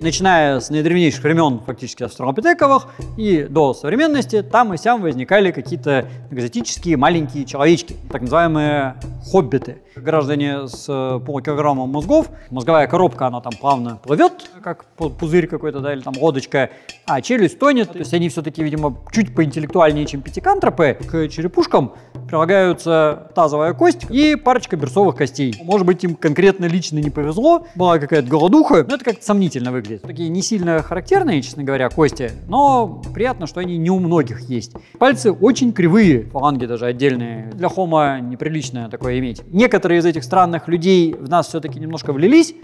Начиная с наидревнейших времен, фактически австралопитековых, и до современности, там и сям возникали какие-то экзотические маленькие человечки, так называемые хоббиты. Граждане с э, полкилограмма мозгов, мозговая коробка, она там плавно плывет, как пузырь какой-то, да, или там лодочка, а челюсть тонет, то есть они все-таки, видимо, чуть поинтеллектуальнее, чем пятикантропы. К черепушкам прилагаются тазовая кость и парочка берцовых костей. Может быть, им конкретно лично не повезло, была какая-то голодуха, но это как-то сомнительно выглядит выглядит. Такие не сильно характерные, честно говоря, кости, но приятно, что они не у многих есть. Пальцы очень кривые, фаланги даже отдельные. Для хома неприлично такое иметь. Некоторые из этих странных людей в нас все-таки немножко влились.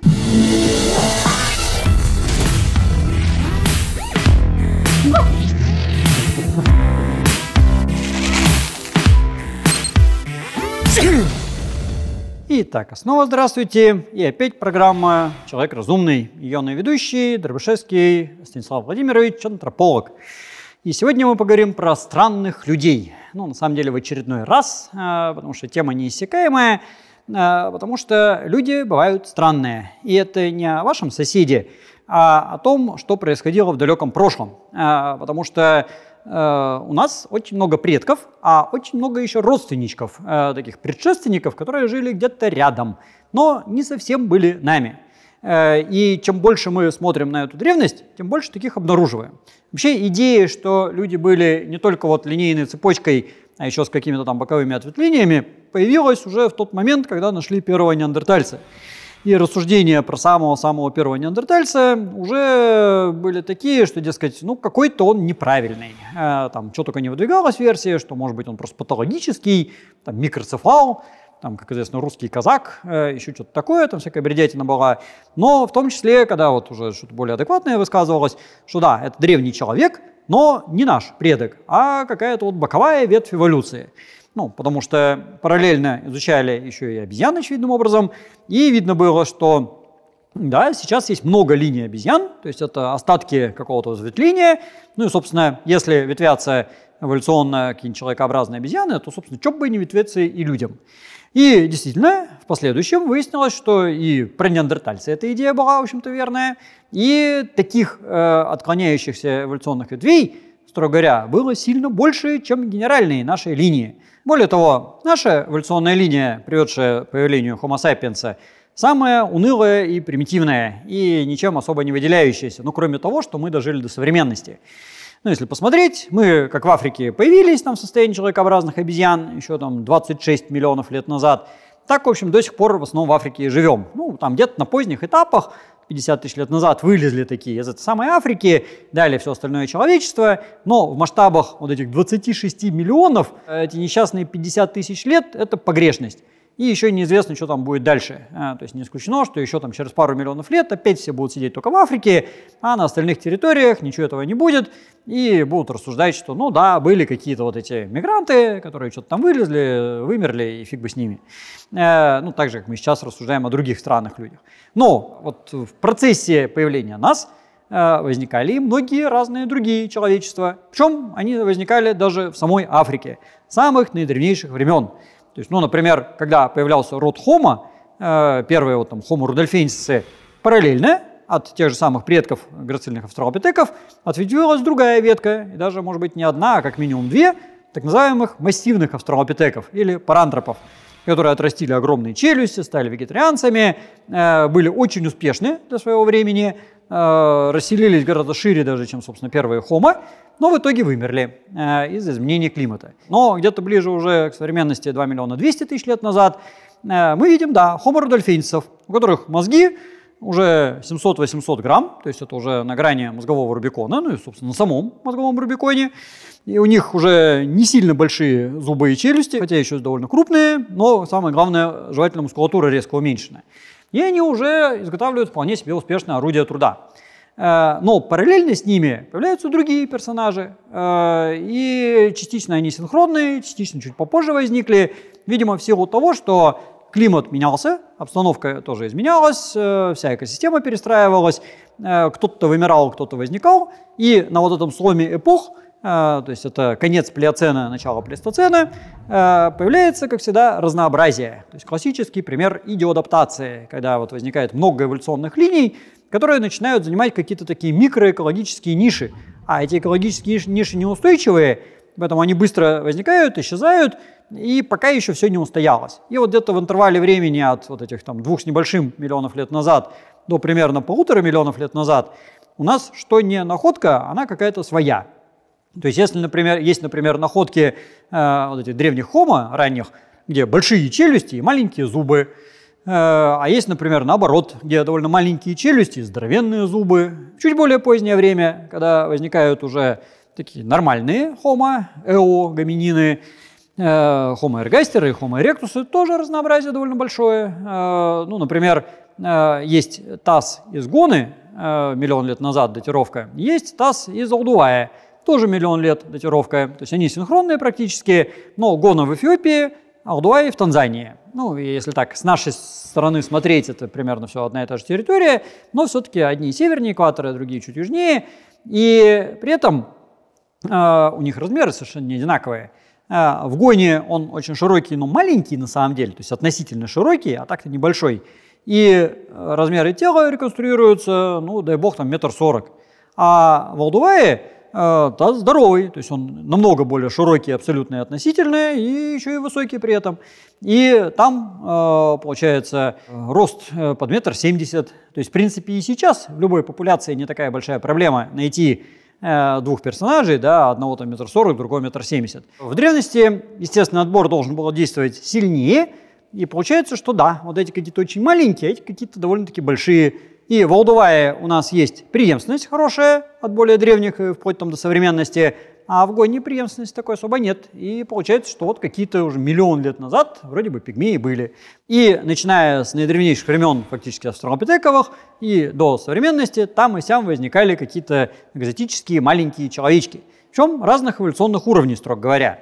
Итак, снова здравствуйте. И опять программа «Человек разумный». Ее ведущий Дробышевский Станислав Владимирович, антрополог. И сегодня мы поговорим про странных людей. Ну, на самом деле, в очередной раз, а, потому что тема неиссякаемая, а, потому что люди бывают странные. И это не о вашем соседе, а о том, что происходило в далеком прошлом. А, потому что Э, у нас очень много предков, а очень много еще родственничков, э, таких предшественников, которые жили где-то рядом, но не совсем были нами. Э, и чем больше мы смотрим на эту древность, тем больше таких обнаруживаем. Вообще идея, что люди были не только вот линейной цепочкой, а еще с какими-то там боковыми ответвлениями, появилась уже в тот момент, когда нашли первого неандертальца. И рассуждения про самого-самого первого неандертальца уже были такие, что, дескать, ну, какой-то он неправильный. Э, там, что только не выдвигалась версия, что, может быть, он просто патологический, там, микроцефал, там, как известно, русский казак, э, еще что-то такое, там всякая бредятина была. Но в том числе, когда вот уже что-то более адекватное высказывалось, что да, это древний человек, но не наш предок, а какая-то вот боковая ветвь эволюции. Ну, потому что параллельно изучали еще и обезьян очевидным образом, и видно было, что да, сейчас есть много линий обезьян, то есть это остатки какого-то ветвления. Ну и, собственно, если ветвятся эволюционно какие-нибудь человекообразные обезьяны, то, собственно, чё бы не ветвиться и людям. И действительно, в последующем выяснилось, что и про неандертальцы эта идея была, в общем-то, верная, и таких э, отклоняющихся эволюционных ветвей строго говоря, было сильно больше, чем генеральные нашей линии. Более того, наша эволюционная линия, приведшая к появлению Homo sapiens, самая унылая и примитивная, и ничем особо не выделяющаяся, ну кроме того, что мы дожили до современности. Ну, если посмотреть, мы, как в Африке, появились там в состоянии человекообразных обезьян еще там 26 миллионов лет назад. Так, в общем, до сих пор в основном в Африке и живем. Ну, там где-то на поздних этапах 50 тысяч лет назад вылезли такие из этой самой Африки, далее все остальное человечество, но в масштабах вот этих 26 миллионов э, эти несчастные 50 тысяч лет – это погрешность и еще неизвестно, что там будет дальше. А, то есть не исключено, что еще там через пару миллионов лет опять все будут сидеть только в Африке, а на остальных территориях ничего этого не будет, и будут рассуждать, что ну да, были какие-то вот эти мигранты, которые что-то там вылезли, вымерли, и фиг бы с ними. Э, ну так же, как мы сейчас рассуждаем о других странных людях. Но вот в процессе появления нас э, возникали и многие разные другие человечества. Причем они возникали даже в самой Африке, самых наидревнейших времен – то есть, ну, например, когда появлялся род Homo, э, первые вот там Homo rudolfensis параллельно от тех же самых предков грацильных австралопитеков ответвилась другая ветка, и даже, может быть, не одна, а как минимум две, так называемых массивных австралопитеков или парантропов, которые отрастили огромные челюсти, стали вегетарианцами, э, были очень успешны для своего времени, э, расселились гораздо шире даже, чем, собственно, первые хомы, но в итоге вымерли э, из-за изменения климата. Но где-то ближе уже к современности 2 миллиона 200 тысяч лет назад э, мы видим, да, хомо рудольфинцев, у которых мозги уже 700-800 грамм, то есть это уже на грани мозгового рубикона, ну и, собственно, на самом мозговом рубиконе. И у них уже не сильно большие зубы и челюсти, хотя еще довольно крупные, но самое главное, жевательная мускулатура резко уменьшена. И они уже изготавливают вполне себе успешное орудие труда. Э, но параллельно с ними появляются другие персонажи. Э, и частично они синхронные, частично чуть попозже возникли. Видимо, в силу того, что климат менялся, обстановка тоже изменялась, э, вся экосистема перестраивалась, кто-то вымирал, кто-то возникал. И на вот этом сломе эпох – а, то есть это конец плеоцена, начало плестоцена, появляется, как всегда, разнообразие. То есть классический пример идиоадаптации, когда вот возникает много эволюционных линий, которые начинают занимать какие-то такие микроэкологические ниши. А эти экологические ниши неустойчивые, поэтому они быстро возникают, исчезают, и пока еще все не устоялось. И вот где-то в интервале времени от вот этих там двух с небольшим миллионов лет назад до примерно полутора миллионов лет назад у нас что не находка, она какая-то своя. То есть, если, например, есть, например, находки э, вот этих древних хома ранних, где большие челюсти и маленькие зубы, э, а есть, например, наоборот, где довольно маленькие челюсти и здоровенные зубы. В чуть более позднее время, когда возникают уже такие нормальные хома, эо, гоминины, Homo э, ergaster и Homo erectus тоже разнообразие довольно большое. Э, ну, например, э, есть таз из гоны, миллион лет назад датировка, есть таз из алдуая – тоже миллион лет датировка. То есть они синхронные практически, но Гона в Эфиопии, Алдуай в Танзании. Ну, если так, с нашей стороны смотреть, это примерно все одна и та же территория, но все-таки одни севернее экватора, другие чуть южнее. И при этом э, у них размеры совершенно не одинаковые. Э, в Гоне он очень широкий, но маленький на самом деле, то есть относительно широкий, а так-то небольшой. И э, размеры тела реконструируются, ну, дай бог, там метр сорок. А в Алдувае да, здоровый, то есть он намного более широкий, абсолютные относительный, и еще и высокий при этом. И там, а, получается, рост э, под метр семьдесят. То есть, в принципе, и сейчас в любой популяции не такая большая проблема найти э, двух персонажей, да, одного там метр сорок, другого метр семьдесят. В древности, естественно, отбор должен был действовать сильнее, и получается, что да, вот эти какие-то очень маленькие, а эти какие-то довольно-таки большие и в Алдувае у нас есть преемственность хорошая, от более древних э, вплоть там до современности, а в Гойне преемственности такой особо нет. И получается, что вот какие-то уже миллион лет назад вроде бы пигмеи были. И начиная с наидревнейших времен фактически австралопитековых и до современности, там и сям возникали какие-то экзотические маленькие человечки. Причем разных эволюционных уровней, строго говоря.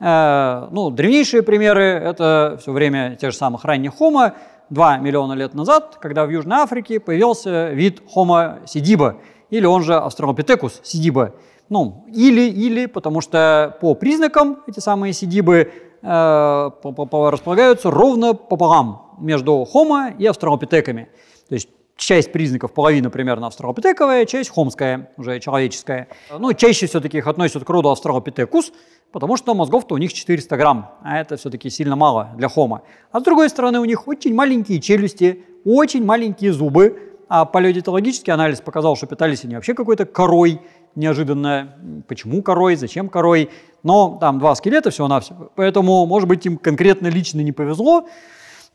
Э, ну, древнейшие примеры – это все время те же самых ранних хомо, 2 миллиона лет назад, когда в Южной Африке появился вид Homo sediba, или он же Australopithecus sediba, Ну, или, или, потому что по признакам эти самые сидибы э, располагаются ровно пополам между Homo и австралопитеками. То есть часть признаков, половина примерно австралопитековая, часть хомская, уже человеческая. Ну, чаще все-таки их относят к роду австралопитекус, потому что мозгов-то у них 400 грамм, а это все-таки сильно мало для хома. А с другой стороны, у них очень маленькие челюсти, очень маленькие зубы, а палеодитологический анализ показал, что питались они вообще какой-то корой, неожиданно. Почему корой, зачем корой? Но там два скелета всего-навсего, поэтому, может быть, им конкретно лично не повезло,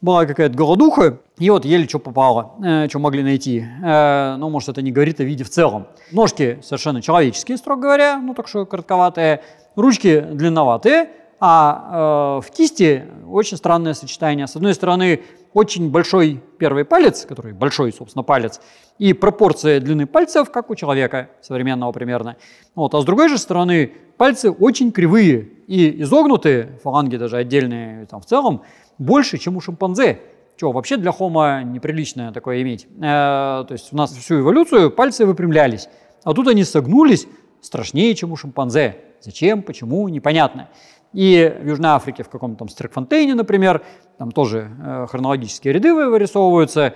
была какая-то голодуха, и вот еле что попало, э, что могли найти. Э, ну, может, это не говорит о виде в целом. Ножки совершенно человеческие, строго говоря, ну, так что коротковатые ручки длинноватые, а э, в кисти очень странное сочетание. С одной стороны, очень большой первый палец, который большой, собственно, палец, и пропорция длины пальцев, как у человека современного примерно. Вот. А с другой же стороны, пальцы очень кривые и изогнутые, фаланги даже отдельные там в целом, больше, чем у шимпанзе. Чего вообще для хома неприлично такое иметь? Э, то есть у нас всю эволюцию пальцы выпрямлялись, а тут они согнулись, страшнее, чем у шимпанзе. Зачем, почему, непонятно. И в Южной Африке в каком-то там Стрикфонтейне, например, там тоже э, хронологические ряды вырисовываются,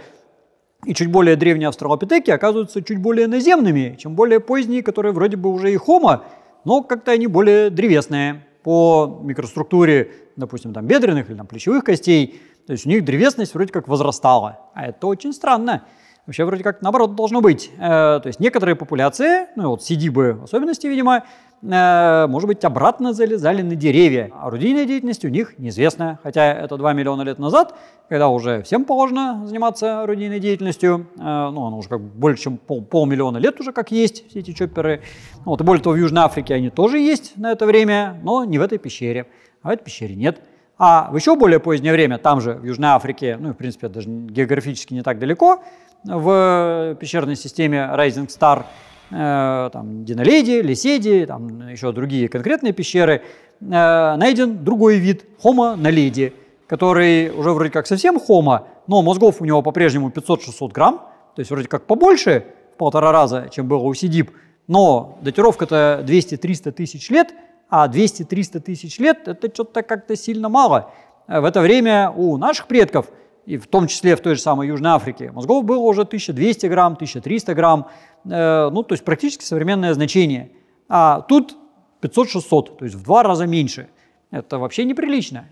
и чуть более древние австралопитеки оказываются чуть более наземными, чем более поздние, которые вроде бы уже и хома, но как-то они более древесные по микроструктуре, допустим, там бедренных или там плечевых костей. То есть у них древесность вроде как возрастала, а это очень странно. Вообще вроде как наоборот должно быть. Э, то есть некоторые популяции, ну вот сидибы в особенности, видимо, э, может быть, обратно залезали на деревья. А орудийная деятельность у них неизвестная, хотя это 2 миллиона лет назад, когда уже всем положено заниматься орудийной деятельностью. Э, ну, она уже как больше, чем пол, полмиллиона лет уже как есть, все эти чопперы. Ну, вот, и более того, в Южной Африке они тоже есть на это время, но не в этой пещере. А в этой пещере нет. А в еще более позднее время, там же, в Южной Африке, ну, в принципе, даже географически не так далеко, в пещерной системе Rising Star, э, там, Диноледи, Лиседи, там еще другие конкретные пещеры, э, найден другой вид Homo наледи, который уже вроде как совсем Homo, но мозгов у него по-прежнему 500-600 грамм, то есть вроде как побольше в полтора раза, чем было у Сидип, но датировка-то 200-300 тысяч лет, а 200-300 тысяч лет – это что-то как-то сильно мало. Э, в это время у наших предков – и в том числе в той же самой Южной Африке, мозгов было уже 1200 грамм, 1300 грамм, э, ну, то есть практически современное значение. А тут 500-600, то есть в два раза меньше. Это вообще неприлично.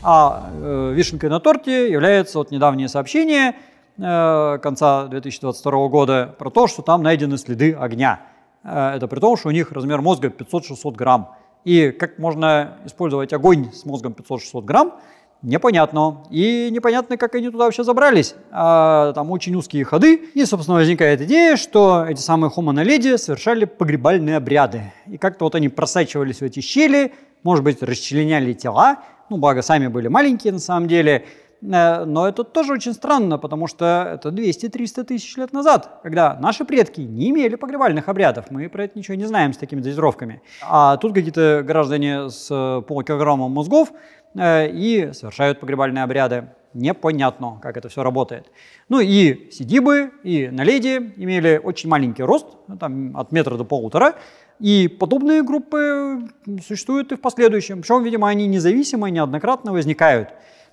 А э, вишенкой на торте является вот недавнее сообщение э, конца 2022 года про то, что там найдены следы огня. Э, это при том, что у них размер мозга 500-600 грамм. И как можно использовать огонь с мозгом 500-600 грамм – непонятно. И непонятно, как они туда вообще забрались. А, там очень узкие ходы. И, собственно, возникает идея, что эти самые хомоналеди совершали погребальные обряды. И как-то вот они просачивались в эти щели, может быть, расчленяли тела. Ну, благо, сами были маленькие на самом деле. Э, но это тоже очень странно, потому что это 200-300 тысяч лет назад, когда наши предки не имели погребальных обрядов. Мы про это ничего не знаем с такими дозировками. А тут какие-то граждане с э, полкилограмма мозгов э, и совершают погребальные обряды. Непонятно, как это все работает. Ну и сидибы, и наледи имели очень маленький рост, ну, там от метра до полутора, и подобные группы существуют и в последующем. Причем, видимо, они независимо и неоднократно возникают.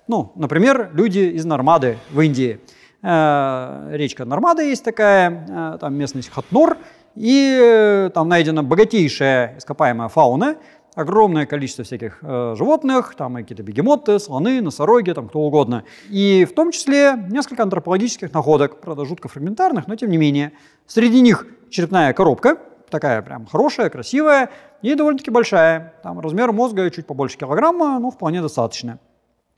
Ну, например, люди из Нормады в Индии. Э, речка Нормада есть такая, э, там местность Хатнор, и э, там найдена богатейшая ископаемая фауна, огромное количество всяких э, животных, там какие-то бегемоты, слоны, носороги, там кто угодно. И в том числе несколько антропологических находок, правда, жутко фрагментарных, но тем не менее. Среди них черепная коробка, такая прям хорошая, красивая и довольно-таки большая. Там размер мозга чуть побольше килограмма, но вполне достаточно.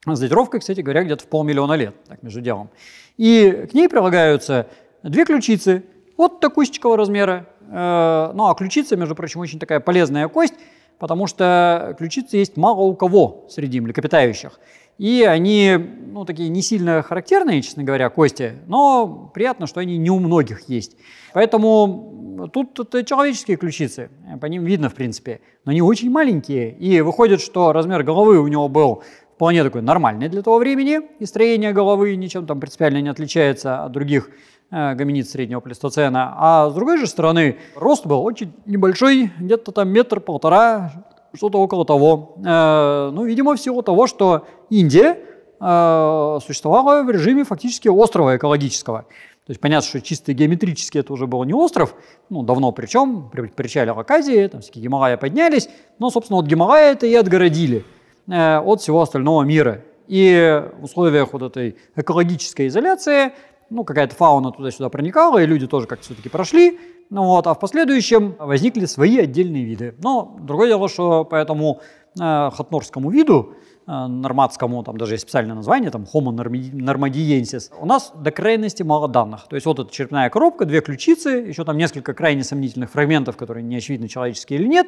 С датировкой, кстати говоря, где-то в полмиллиона лет, так между делом. И к ней прилагаются две ключицы вот такусечкового размера. Э, ну а ключица, между прочим, очень такая полезная кость, потому что ключицы есть мало у кого среди млекопитающих. И они, ну, такие не сильно характерные, честно говоря, кости, но приятно, что они не у многих есть. Поэтому тут это человеческие ключицы, по ним видно, в принципе, но они очень маленькие, и выходит, что размер головы у него был вполне такое нормальное для того времени, и строение головы ничем там принципиально не отличается от других э, гоминид среднего плестоцена. А с другой же стороны, рост был очень небольшой, где-то там метр-полтора, что-то около того. Э, ну, видимо, всего того, что Индия э, существовала в режиме фактически острова экологического. То есть понятно, что чисто геометрически это уже был не остров, ну, давно причем, причалил к Азии, там всякие Гималая поднялись, но, собственно, вот Гималая это и отгородили – Э, от всего остального мира. И в условиях вот этой экологической изоляции, ну, какая-то фауна туда-сюда проникала, и люди тоже как-то все-таки прошли, ну вот, а в последующем возникли свои отдельные виды. Но другое дело, что по этому э, хатнорскому виду, э, нормадскому, там даже есть специальное название, там Homo normadiensis, у нас до крайности мало данных. То есть вот эта черепная коробка, две ключицы, еще там несколько крайне сомнительных фрагментов, которые не очевидно, человеческие или нет,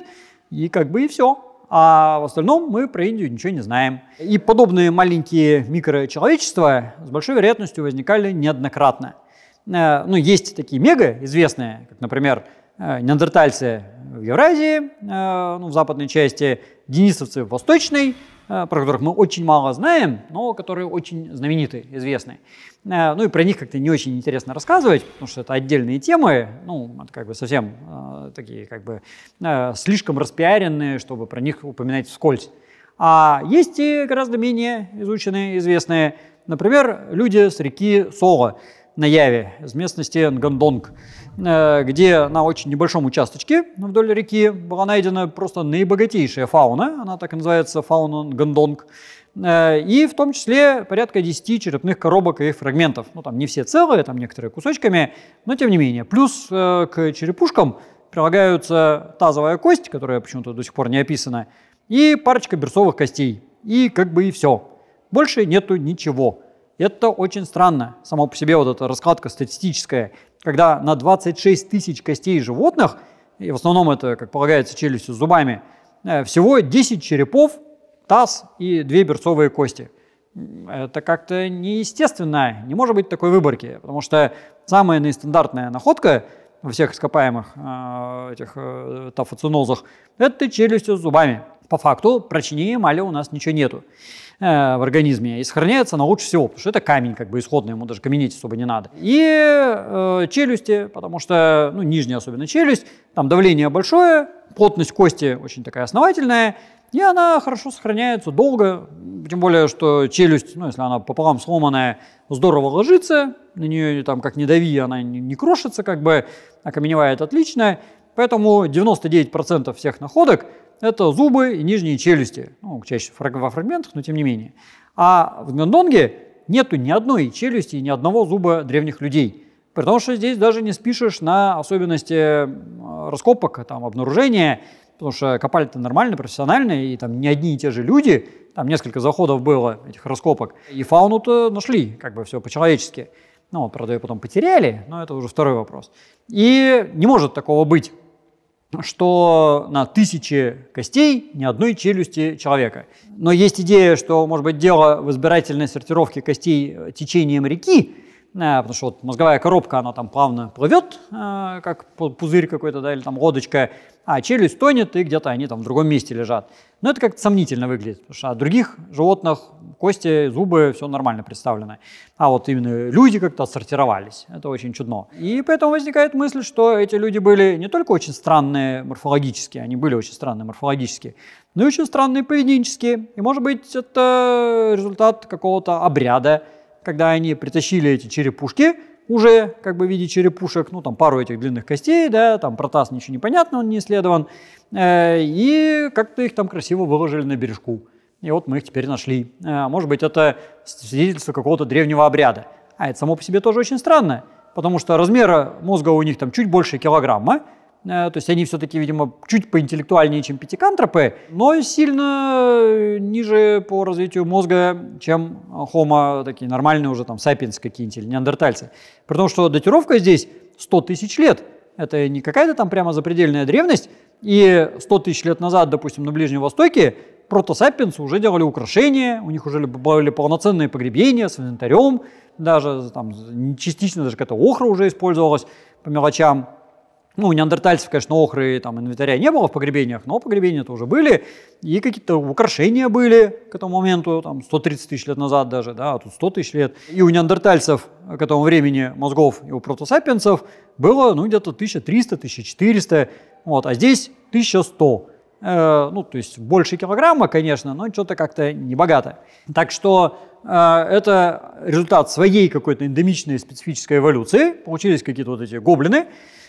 и как бы и все а в остальном мы про Индию ничего не знаем. И подобные маленькие микрочеловечества с большой вероятностью возникали неоднократно. Э, ну, есть такие мега известные, как, например, э, неандертальцы в Евразии, э, ну, в западной части, денисовцы в восточной, Э, про которых мы очень мало знаем, но которые очень знамениты, известны. Э, ну и про них как-то не очень интересно рассказывать, потому что это отдельные темы, ну, это как бы совсем э, такие как бы э, слишком распиаренные, чтобы про них упоминать вскользь. А есть и гораздо менее изученные, известные, например, люди с реки Соло на Яве, из местности Нгондонг. Э, где на очень небольшом участочке ну, вдоль реки была найдена просто наибогатейшая фауна, она так и называется фауна гондонг, э, и в том числе порядка 10 черепных коробок и их фрагментов. Ну, там не все целые, там некоторые кусочками, но тем не менее. Плюс э, к черепушкам прилагаются тазовая кость, которая почему-то до сих пор не описана, и парочка берцовых костей. И как бы и все. Больше нету ничего. Это очень странно, само по себе вот эта раскладка статистическая когда на 26 тысяч костей животных, и в основном это, как полагается, челюстью с зубами, э, всего 10 черепов, таз и две берцовые кости. Это как-то неестественно, не может быть такой выборки, потому что самая нестандартная находка во всех ископаемых э, этих э, тафоцинозах – это челюстью с зубами. По факту прочнее эмали у нас ничего нету. Э, в организме и сохраняется она лучше всего, потому что это камень, как бы исходный, ему даже каменить особо не надо. И э, челюсти, потому что, ну, нижняя особенно челюсть, там давление большое, плотность кости очень такая основательная, и она хорошо сохраняется долго, тем более, что челюсть, ну, если она пополам сломанная, здорово ложится, на нее там как не дави, она не, не крошится, как бы окаменевает отлично, поэтому 99% всех находок – это зубы и нижние челюсти. Ну, чаще во фрагментах, но тем не менее. А в Гандонге нету ни одной челюсти и ни одного зуба древних людей. Потому что здесь даже не спишешь на особенности э, раскопок, а там, обнаружения, потому что копали-то нормально, профессионально, и там не одни и те же люди, там несколько заходов было этих раскопок, и фауну-то нашли, как бы все по-человечески. Ну, правда, ее потом потеряли, но это уже второй вопрос. И не может такого быть что на тысячи костей ни одной челюсти человека. Но есть идея, что, может быть, дело в избирательной сортировке костей э, течением реки, э, потому что вот мозговая коробка, она там плавно плывет, э, как пузырь какой-то, да, или там лодочка, а челюсть тонет, и где-то они там в другом месте лежат. Но это как-то сомнительно выглядит, потому что от других животных кости, зубы, все нормально представлено. А вот именно люди как-то отсортировались. Это очень чудно. И поэтому возникает мысль, что эти люди были не только очень странные морфологически, они были очень странные морфологически, но и очень странные поведенчески. И, может быть, это результат какого-то обряда, когда они притащили эти черепушки – уже как бы в виде черепушек, ну там пару этих длинных костей, да, там протас ничего не понятно, он не исследован, э, и как-то их там красиво выложили на бережку. И вот мы их теперь нашли. Э, может быть, это свидетельство какого-то древнего обряда. А это само по себе тоже очень странно, потому что размера мозга у них там чуть больше килограмма, Э, то есть они все-таки, видимо, чуть поинтеллектуальнее, чем пятикантропы, но сильно э, ниже по развитию мозга, чем э, хомо, такие нормальные уже там сапиенс какие-нибудь или неандертальцы. При том, что датировка здесь 100 тысяч лет. Это не какая-то там прямо запредельная древность. И 100 тысяч лет назад, допустим, на Ближнем Востоке протосапиенсы уже делали украшения, у них уже были полноценные погребения с инвентарем, даже там, частично даже какая-то охра уже использовалась по мелочам. Ну, у неандертальцев, конечно, охры и там инвентаря не было в погребениях, но погребения тоже были, и какие-то украшения были к этому моменту, там 130 тысяч лет назад даже, да, а тут 100 тысяч лет. И у неандертальцев к этому времени мозгов и у протосапиенсов было, ну, где-то 1300-1400, вот, а здесь 1100. Э, ну, то есть больше килограмма, конечно, но что-то как-то не богато. Так что э, это результат своей какой-то эндемичной специфической эволюции. Получились какие-то вот эти гоблины.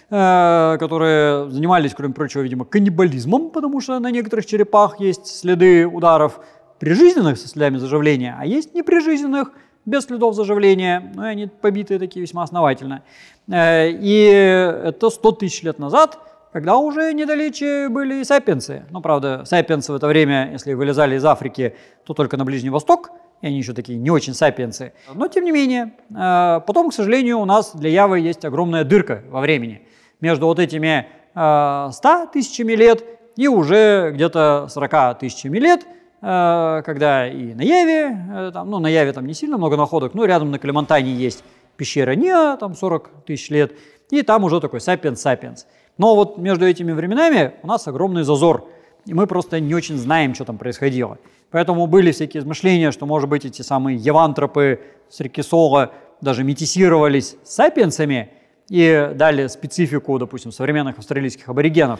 Э, которые занимались, кроме прочего, видимо, каннибализмом, потому что на некоторых черепах есть следы ударов прижизненных со следами заживления, а есть неприжизненных без следов заживления, но ну, они побитые такие весьма основательно. Э, и это 100 тысяч лет назад, когда уже недалече были и сапиенсы. Ну, правда, сапиенсы в это время, если вылезали из Африки, то только на Ближний Восток, и они еще такие не очень сапиенсы. Но, тем не менее, э, потом, к сожалению, у нас для Явы есть огромная дырка во времени между вот этими 100 э, тысячами лет и уже где-то 40 тысячами лет, э, когда и на Яве, э, там, ну на Яве там не сильно много находок, но рядом на Калимантане есть пещера Неа, там 40 тысяч лет, и там уже такой сапиенс-сапиенс. Но вот между этими временами у нас огромный зазор, и мы просто не очень знаем, что там происходило. Поэтому были всякие измышления, что, может быть, эти самые евантропы с реки Соло даже метисировались с сапиенсами – и дали специфику, допустим, современных австралийских аборигенов.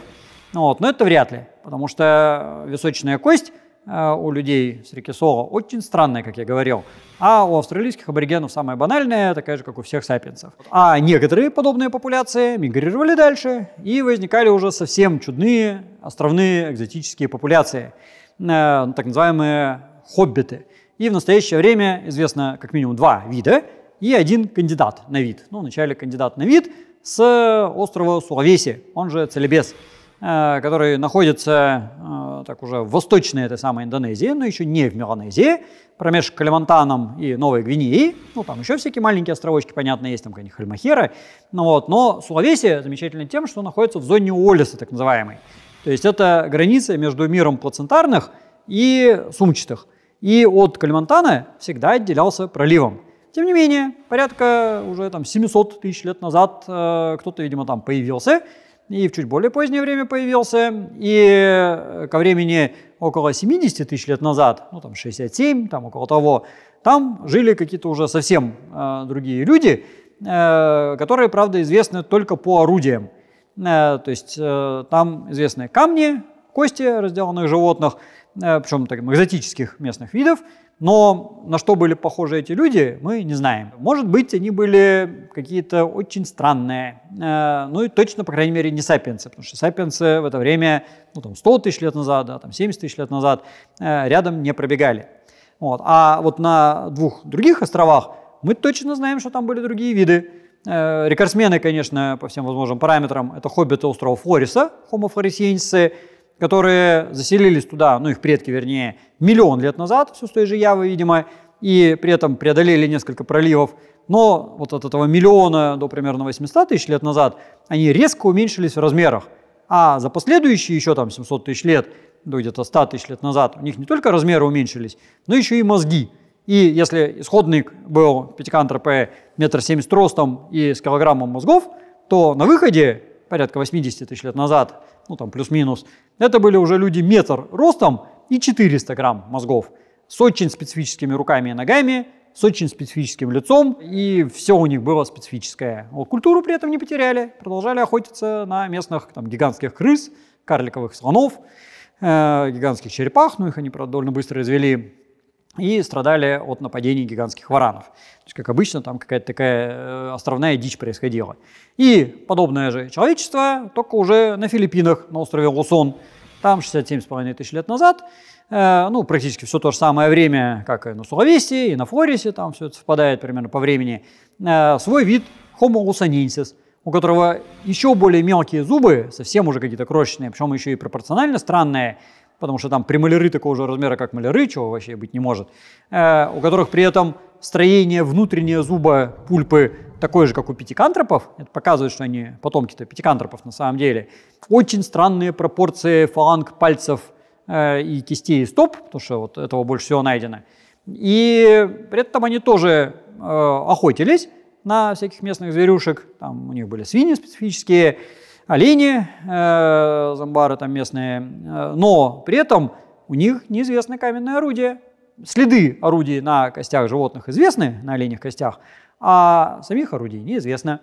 Ну вот. Но это вряд ли, потому что височная кость э, у людей с реки Соло очень странная, как я говорил. А у австралийских аборигенов самая банальная, такая же, как у всех сапиенсов. А некоторые подобные популяции мигрировали дальше, и возникали уже совсем чудные островные экзотические популяции, э, так называемые хоббиты. И в настоящее время известно как минимум два вида – и один кандидат на вид. Ну, вначале кандидат на вид с э, острова Сулавеси, он же Целебес, э, который находится э, так уже в восточной этой самой Индонезии, но еще не в Меланезии, промеж Калимантаном и Новой Гвинеей. Ну, там еще всякие маленькие островочки, понятно, есть, там какие-нибудь Хальмахеры. Ну, вот. Но Сулавеси замечательно тем, что находится в зоне Уоллеса, так называемой. То есть это граница между миром плацентарных и сумчатых. И от Калимантана всегда отделялся проливом. Тем не менее, порядка уже там 700 тысяч лет назад э, кто-то, видимо, там появился, и в чуть более позднее время появился, и э, ко времени около 70 тысяч лет назад, ну там 67, там около того, там жили какие-то уже совсем э, другие люди, э, которые, правда, известны только по орудиям. Э, то есть э, там известны камни, кости разделанных животных, э, причем так, экзотических местных видов, но на что были похожи эти люди, мы не знаем. Может быть, они были какие-то очень странные. Э, ну и точно, по крайней мере, не сапиенсы, потому что сапиенсы в это время, ну там 100 тысяч лет назад, да, там 70 тысяч лет назад, э, рядом не пробегали. Вот. А вот на двух других островах мы точно знаем, что там были другие виды. Э, рекордсмены, конечно, по всем возможным параметрам, это хоббиты острова Флориса, Homo floresiense, которые заселились туда, ну их предки вернее, миллион лет назад, все с той же Явы, видимо, и при этом преодолели несколько проливов. Но вот от этого миллиона до примерно 800 тысяч лет назад они резко уменьшились в размерах. А за последующие еще там 700 тысяч лет, до ну, где-то 100 тысяч лет назад, у них не только размеры уменьшились, но еще и мозги. И если исходник был пятикантропе метр семьдесят ростом и с килограммом мозгов, то на выходе, порядка 80 тысяч лет назад, ну там плюс-минус, это были уже люди метр ростом и 400 грамм мозгов с очень специфическими руками и ногами, с очень специфическим лицом, и все у них было специфическое. Вот культуру при этом не потеряли, продолжали охотиться на местных там, гигантских крыс, карликовых слонов, э, гигантских черепах, ну их они, правда, довольно быстро развели, и страдали от нападений гигантских варанов. То есть, как обычно, там какая-то такая э, островная дичь происходила. И подобное же человечество, только уже на Филиппинах, на острове Лусон, там 67,5 тысяч лет назад, э, ну, практически все то же самое время, как и на Сулавесте, и на Флорисе, там все это совпадает примерно по времени, э, свой вид Homo lusonensis, у которого еще более мелкие зубы, совсем уже какие-то крошечные, причем еще и пропорционально странные, потому что там премоляры такого же размера, как маляры, чего вообще быть не может, э, у которых при этом строение внутреннее зуба пульпы такое же, как у пятикантропов, это показывает, что они потомки-то пятикантропов на самом деле, очень странные пропорции фаланг пальцев э, и кистей и стоп, потому что вот этого больше всего найдено. И при этом они тоже э, охотились на всяких местных зверюшек, там у них были свиньи специфические, олени, э, зомбары там местные, э, но при этом у них неизвестно каменное орудие. Следы орудий на костях животных известны, на оленях костях, а самих орудий неизвестно.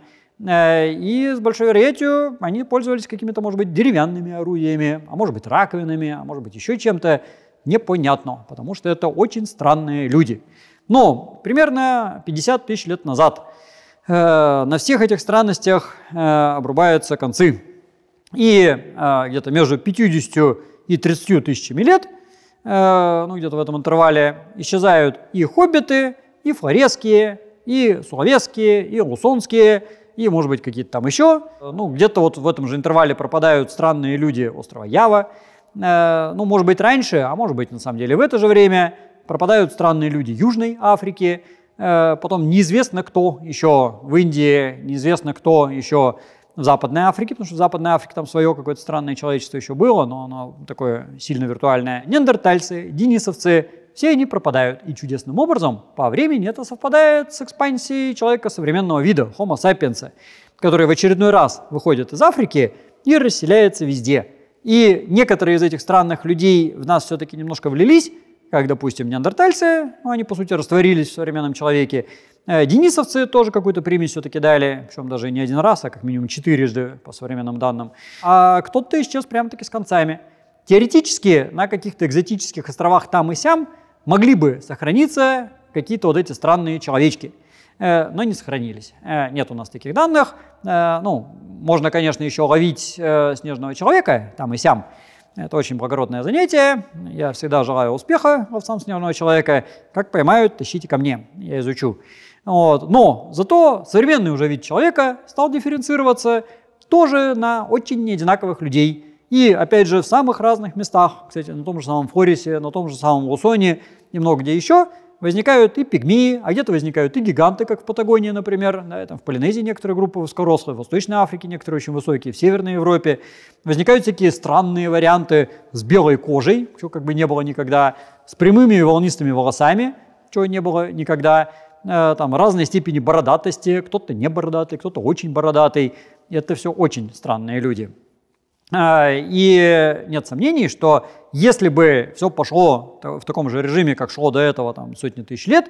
Э, и с большой вероятностью они пользовались какими-то, может быть, деревянными орудиями, а может быть, раковинами, а может быть, еще чем-то. Непонятно, потому что это очень странные люди. Но примерно 50 тысяч лет назад Э, на всех этих странностях э, обрубаются концы. И э, где-то между 50 и 30 тысячами лет, ну где-то в этом интервале, исчезают и хоббиты, и флоресские, и сулавесские, и лусонские, и, может быть, какие-то там еще. Ну, где-то вот в этом же интервале пропадают странные люди острова Ява. Ну, может быть, раньше, а может быть, на самом деле, в это же время пропадают странные люди Южной Африки, Э, потом неизвестно кто еще в Индии, неизвестно кто еще в Западной Африке, потому что в Западной Африке там свое какое-то странное человечество еще было, но оно такое сильно виртуальное. Неандертальцы, денисовцы, все они пропадают. И чудесным образом по времени это совпадает с экспансией человека современного вида, Homo sapiens, который в очередной раз выходит из Африки и расселяется везде. И некоторые из этих странных людей в нас все-таки немножко влились, как, допустим, неандертальцы, ну, они, по сути, растворились в современном человеке. Э, денисовцы тоже какую-то примесь все-таки дали, причем даже не один раз, а как минимум четырежды по современным данным. А кто-то исчез прямо-таки с концами. Теоретически на каких-то экзотических островах там и сям могли бы сохраниться какие-то вот эти странные человечки э, – но не сохранились. Э, нет у нас таких данных. Ну, можно, конечно, еще ловить снежного человека там и сям, это очень благородное занятие. Я всегда желаю успеха ловцам снежного человека. Как поймают, тащите ко мне, я изучу. Вот. Но зато современный уже вид человека стал дифференцироваться тоже на очень неодинаковых людей. И, опять же, в самых разных местах, кстати, на том же самом Форисе, на том же самом Лусоне и много где еще – возникают и пигмии, а где-то возникают и гиганты, как в Патагонии, например, да, там в Полинезии некоторые группы высокорослые, в Восточной Африке некоторые очень высокие, в Северной Европе. Возникают всякие странные варианты с белой кожей, чего как бы не было никогда, с прямыми и волнистыми волосами, чего не было никогда, э, там разной степени бородатости, кто-то не бородатый, кто-то очень бородатый. И это все очень странные люди. А, и нет сомнений, что если бы все пошло в таком же режиме, как шло до этого там, сотни тысяч лет,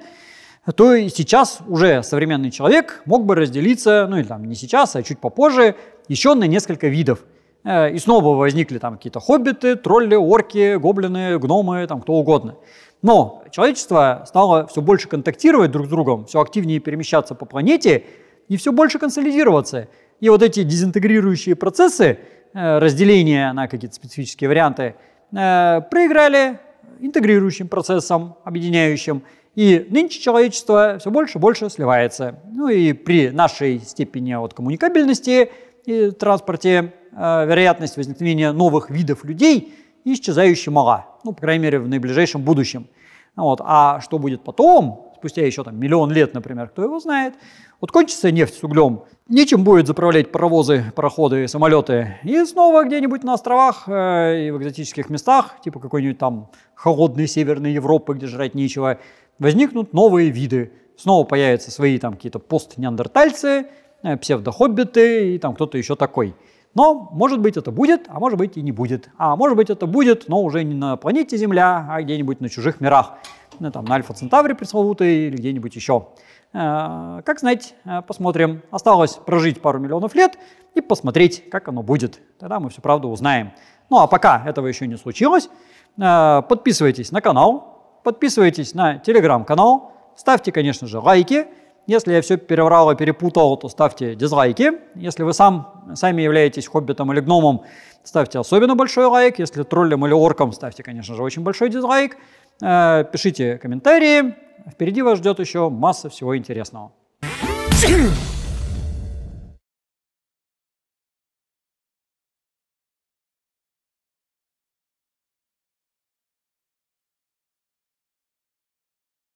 то сейчас уже современный человек мог бы разделиться, ну или там не сейчас, а чуть попозже, еще на несколько видов. Э, и снова возникли там какие-то хоббиты, тролли, орки, гоблины, гномы, там кто угодно. Но человечество стало все больше контактировать друг с другом, все активнее перемещаться по планете и все больше консолидироваться. И вот эти дезинтегрирующие процессы, Э, разделение на какие-то специфические варианты, э, проиграли интегрирующим процессом, объединяющим. И нынче человечество все больше и больше сливается. Ну и при нашей степени вот коммуникабельности и транспорте э, вероятность возникновения новых видов людей исчезающе мала. Ну, по крайней мере, в наиближайшем будущем. Вот. А что будет потом, спустя еще там миллион лет, например, кто его знает, вот кончится нефть с углем, нечем будет заправлять паровозы, пароходы, самолеты, и снова где-нибудь на островах э, и в экзотических местах, типа какой-нибудь там холодной северной Европы, где жрать нечего, возникнут новые виды. Снова появятся свои там какие-то пост-неандертальцы, э, псевдохоббиты и там кто-то еще такой. Но, может быть, это будет, а может быть и не будет. А может быть, это будет, но уже не на планете Земля, а где-нибудь на чужих мирах ну, там, на Альфа Центавре пресловутой или где-нибудь еще. Э, как знать, э, посмотрим. Осталось прожить пару миллионов лет и посмотреть, как оно будет. Тогда мы всю правду узнаем. Ну а пока этого еще не случилось, э, подписывайтесь на канал, подписывайтесь на телеграм-канал, ставьте, конечно же, лайки. Если я все переврал и перепутал, то ставьте дизлайки. Если вы сам, сами являетесь хоббитом или гномом, ставьте особенно большой лайк. Если троллем или орком, ставьте, конечно же, очень большой дизлайк. Э, пишите комментарии. Впереди вас ждет еще масса всего интересного.